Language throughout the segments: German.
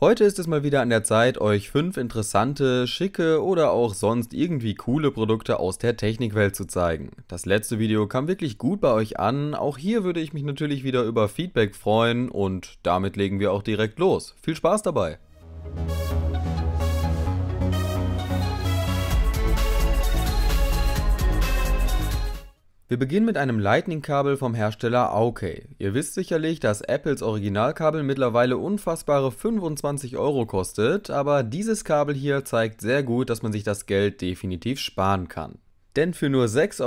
Heute ist es mal wieder an der Zeit, euch fünf interessante, schicke oder auch sonst irgendwie coole Produkte aus der Technikwelt zu zeigen. Das letzte Video kam wirklich gut bei euch an, auch hier würde ich mich natürlich wieder über Feedback freuen und damit legen wir auch direkt los. Viel Spaß dabei! Wir beginnen mit einem Lightning-Kabel vom Hersteller Aukey. Ihr wisst sicherlich, dass Apples Originalkabel mittlerweile unfassbare 25 Euro kostet, aber dieses Kabel hier zeigt sehr gut, dass man sich das Geld definitiv sparen kann. Denn für nur 6,99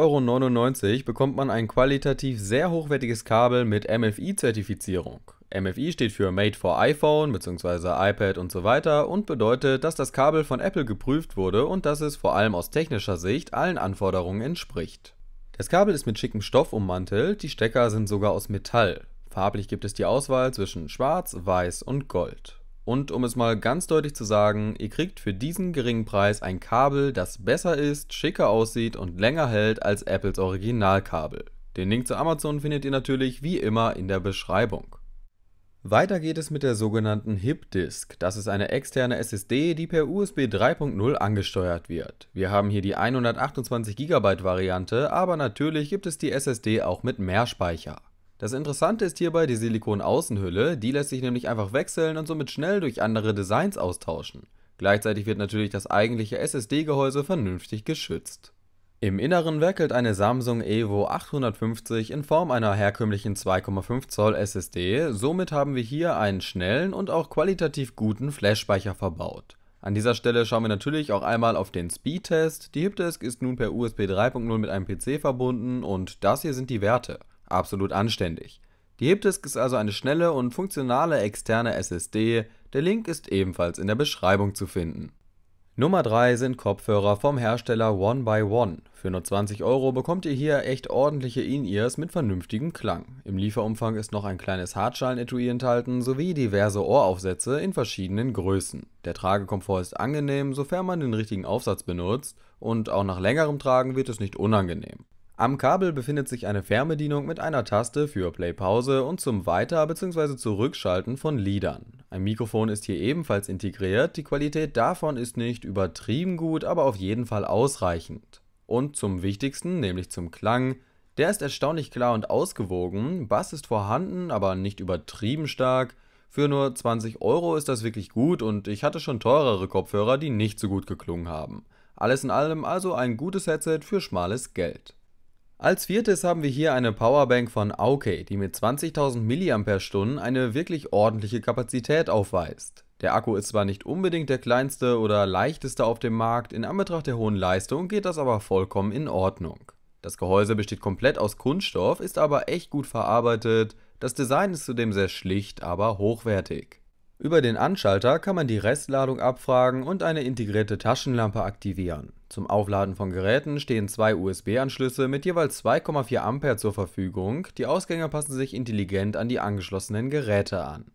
Euro bekommt man ein qualitativ sehr hochwertiges Kabel mit MFI-Zertifizierung. MFI steht für Made for iPhone bzw. iPad und so weiter und bedeutet, dass das Kabel von Apple geprüft wurde und dass es vor allem aus technischer Sicht allen Anforderungen entspricht. Das Kabel ist mit schickem Stoff ummantelt, die Stecker sind sogar aus Metall. Farblich gibt es die Auswahl zwischen Schwarz, Weiß und Gold. Und um es mal ganz deutlich zu sagen, ihr kriegt für diesen geringen Preis ein Kabel, das besser ist, schicker aussieht und länger hält als Apples Originalkabel. Den Link zu Amazon findet ihr natürlich wie immer in der Beschreibung. Weiter geht es mit der sogenannten HIP Disk. Das ist eine externe SSD, die per USB 3.0 angesteuert wird. Wir haben hier die 128 GB Variante, aber natürlich gibt es die SSD auch mit mehr Speicher. Das interessante ist hierbei die Silikon-Außenhülle, die lässt sich nämlich einfach wechseln und somit schnell durch andere Designs austauschen. Gleichzeitig wird natürlich das eigentliche SSD-Gehäuse vernünftig geschützt. Im Inneren werkelt eine Samsung Evo 850 in Form einer herkömmlichen 2,5 Zoll SSD, somit haben wir hier einen schnellen und auch qualitativ guten Flash-Speicher verbaut. An dieser Stelle schauen wir natürlich auch einmal auf den Speedtest. Die Hipdesk ist nun per USB 3.0 mit einem PC verbunden und das hier sind die Werte. Absolut anständig. Die Hipdisk ist also eine schnelle und funktionale externe SSD, der Link ist ebenfalls in der Beschreibung zu finden. Nummer 3 sind Kopfhörer vom Hersteller One by One. Für nur 20 Euro bekommt ihr hier echt ordentliche In-Ears mit vernünftigem Klang. Im Lieferumfang ist noch ein kleines Hartschalen-Etui enthalten sowie diverse Ohraufsätze in verschiedenen Größen. Der Tragekomfort ist angenehm, sofern man den richtigen Aufsatz benutzt und auch nach längerem Tragen wird es nicht unangenehm. Am Kabel befindet sich eine Fernbedienung mit einer Taste für Play-Pause und zum Weiter- bzw. Zurückschalten von Liedern. Ein Mikrofon ist hier ebenfalls integriert, die Qualität davon ist nicht übertrieben gut, aber auf jeden Fall ausreichend. Und zum Wichtigsten, nämlich zum Klang, der ist erstaunlich klar und ausgewogen, Bass ist vorhanden, aber nicht übertrieben stark. Für nur 20 Euro ist das wirklich gut und ich hatte schon teurere Kopfhörer, die nicht so gut geklungen haben. Alles in allem also ein gutes Headset für schmales Geld. Als viertes haben wir hier eine Powerbank von Aukey, die mit 20.000 mAh eine wirklich ordentliche Kapazität aufweist. Der Akku ist zwar nicht unbedingt der kleinste oder leichteste auf dem Markt, in Anbetracht der hohen Leistung geht das aber vollkommen in Ordnung. Das Gehäuse besteht komplett aus Kunststoff, ist aber echt gut verarbeitet, das Design ist zudem sehr schlicht, aber hochwertig. Über den Anschalter kann man die Restladung abfragen und eine integrierte Taschenlampe aktivieren. Zum Aufladen von Geräten stehen zwei USB-Anschlüsse mit jeweils 2,4 Ampere zur Verfügung, die Ausgänge passen sich intelligent an die angeschlossenen Geräte an.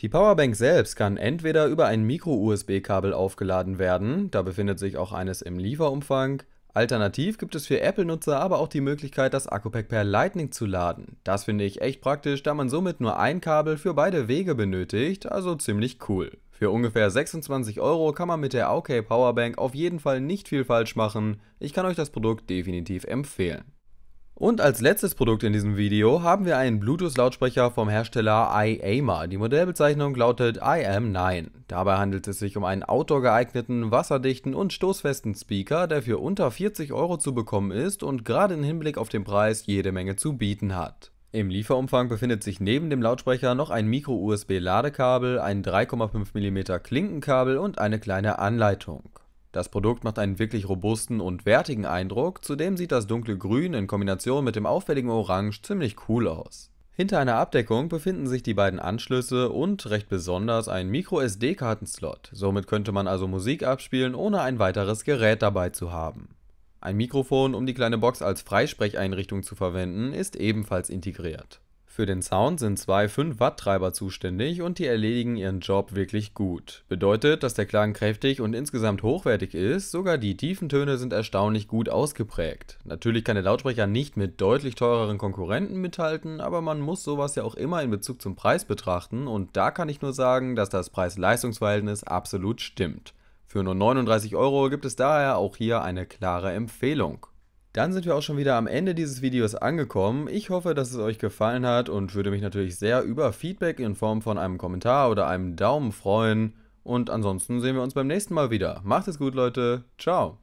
Die Powerbank selbst kann entweder über ein Micro-USB-Kabel aufgeladen werden, da befindet sich auch eines im Lieferumfang, Alternativ gibt es für Apple-Nutzer aber auch die Möglichkeit, das Akku-Pack per Lightning zu laden. Das finde ich echt praktisch, da man somit nur ein Kabel für beide Wege benötigt, also ziemlich cool. Für ungefähr 26 Euro kann man mit der OK Powerbank auf jeden Fall nicht viel falsch machen. Ich kann euch das Produkt definitiv empfehlen. Und als letztes Produkt in diesem Video haben wir einen Bluetooth-Lautsprecher vom Hersteller iAma. Die Modellbezeichnung lautet IM9. Dabei handelt es sich um einen outdoor-geeigneten, wasserdichten und stoßfesten Speaker, der für unter 40 Euro zu bekommen ist und gerade im Hinblick auf den Preis jede Menge zu bieten hat. Im Lieferumfang befindet sich neben dem Lautsprecher noch ein Micro-USB-Ladekabel, ein 3,5 mm Klinkenkabel und eine kleine Anleitung. Das Produkt macht einen wirklich robusten und wertigen Eindruck, zudem sieht das dunkle Grün in Kombination mit dem auffälligen Orange ziemlich cool aus. Hinter einer Abdeckung befinden sich die beiden Anschlüsse und recht besonders ein micro sd kartenslot somit könnte man also Musik abspielen, ohne ein weiteres Gerät dabei zu haben. Ein Mikrofon, um die kleine Box als Freisprecheinrichtung zu verwenden, ist ebenfalls integriert. Für den Sound sind zwei 5-Watt-Treiber zuständig und die erledigen ihren Job wirklich gut. Bedeutet, dass der Klang kräftig und insgesamt hochwertig ist, sogar die tiefen Töne sind erstaunlich gut ausgeprägt. Natürlich kann der Lautsprecher nicht mit deutlich teureren Konkurrenten mithalten, aber man muss sowas ja auch immer in Bezug zum Preis betrachten und da kann ich nur sagen, dass das Preis-Leistungs-Verhältnis absolut stimmt. Für nur 39 Euro gibt es daher auch hier eine klare Empfehlung. Dann sind wir auch schon wieder am Ende dieses Videos angekommen. Ich hoffe, dass es euch gefallen hat und würde mich natürlich sehr über Feedback in Form von einem Kommentar oder einem Daumen freuen. Und ansonsten sehen wir uns beim nächsten Mal wieder. Macht es gut, Leute. Ciao.